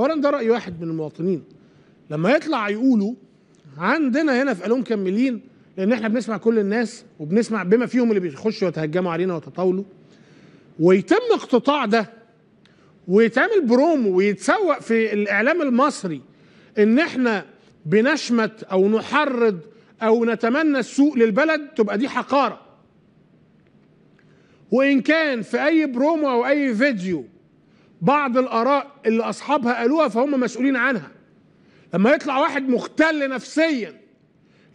اولا ده راي واحد من المواطنين لما يطلع يقولوا عندنا هنا في الون مكملين لان احنا بنسمع كل الناس وبنسمع بما فيهم اللي بيخشوا يتهجموا علينا ويتطاولوا ويتم اقتطاع ده ويتعمل برومو ويتسوق في الاعلام المصري ان احنا بنشمت او نحرض او نتمنى السوء للبلد تبقى دي حقاره وان كان في اي برومو او اي فيديو بعض الآراء اللي أصحابها قالوها فهم مسؤولين عنها لما يطلع واحد مختل نفسيا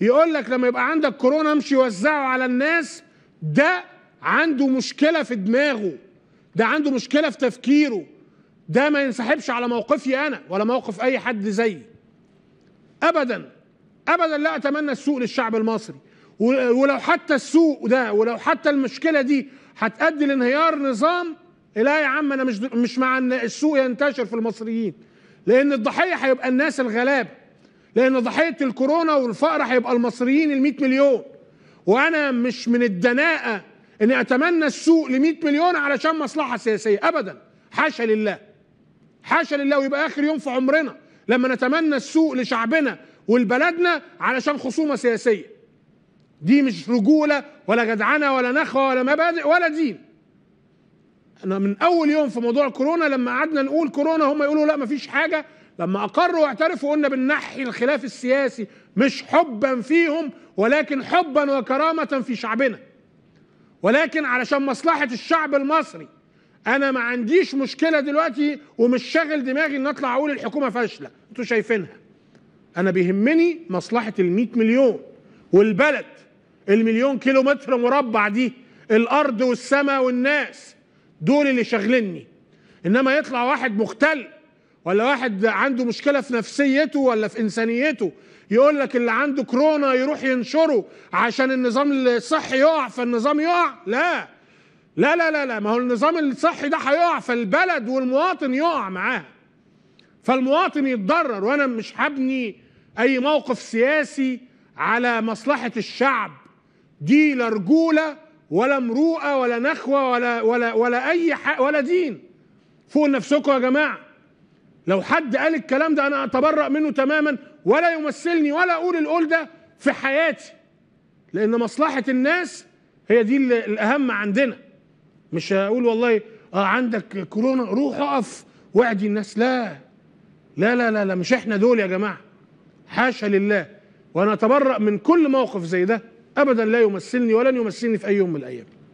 يقول لك لما يبقى عندك كورونا امشي وزعه على الناس ده عنده مشكلة في دماغه ده عنده مشكلة في تفكيره ده ما ينسحبش على موقفي أنا ولا موقف أي حد زيي أبدا أبدا لا أتمنى السوء للشعب المصري ولو حتى السوء ده ولو حتى المشكلة دي هتؤدي لانهيار نظام لا يا عم انا مش مش مع ان السوق ينتشر في المصريين لان الضحيه هيبقى الناس الغلابه لان ضحيه الكورونا والفقر هيبقى المصريين ال مليون وانا مش من الدناءه اني اتمنى السوق ل 100 مليون علشان مصلحه سياسيه ابدا حاشا لله حاشا لله ويبقى اخر يوم في عمرنا لما نتمنى السوق لشعبنا ولبلدنا علشان خصومه سياسيه دي مش رجوله ولا جدعنه ولا نخوه ولا مبادئ ولا دين انا من اول يوم في موضوع كورونا لما قعدنا نقول كورونا هم يقولوا لا مفيش حاجه لما اقروا واعترفوا قلنا بننحي الخلاف السياسي مش حبا فيهم ولكن حبا وكرامه في شعبنا ولكن علشان مصلحه الشعب المصري انا ما عنديش مشكله دلوقتي ومش شاغل دماغي ان اطلع اقول الحكومه فاشله انتوا شايفينها انا بيهمني مصلحه ال مليون والبلد المليون كيلو متر مربع دي الارض والسماء والناس دول اللي شاغليني انما يطلع واحد مختل ولا واحد عنده مشكله في نفسيته ولا في انسانيته يقول لك اللي عنده كورونا يروح ينشره عشان النظام الصحي يقع فالنظام يقع لا لا لا لا لا ما هو النظام الصحي ده هيقع فالبلد والمواطن يقع معاها فالمواطن يتضرر وانا مش هبني اي موقف سياسي على مصلحه الشعب دي لا رجوله ولا مروءه ولا نخوه ولا ولا ولا اي حق ولا دين فوق نفسكم يا جماعه لو حد قال الكلام ده انا اتبرأ منه تماما ولا يمثلني ولا اقول القول ده في حياتي لان مصلحه الناس هي دي الاهم عندنا مش هقول والله اه عندك كورونا روح اقف وعدي الناس لا لا لا لا, لا مش احنا دول يا جماعه حاشا لله وانا اتبرأ من كل موقف زي ده ابدا لا يمثلني ولن يمثلني في اي يوم من الايام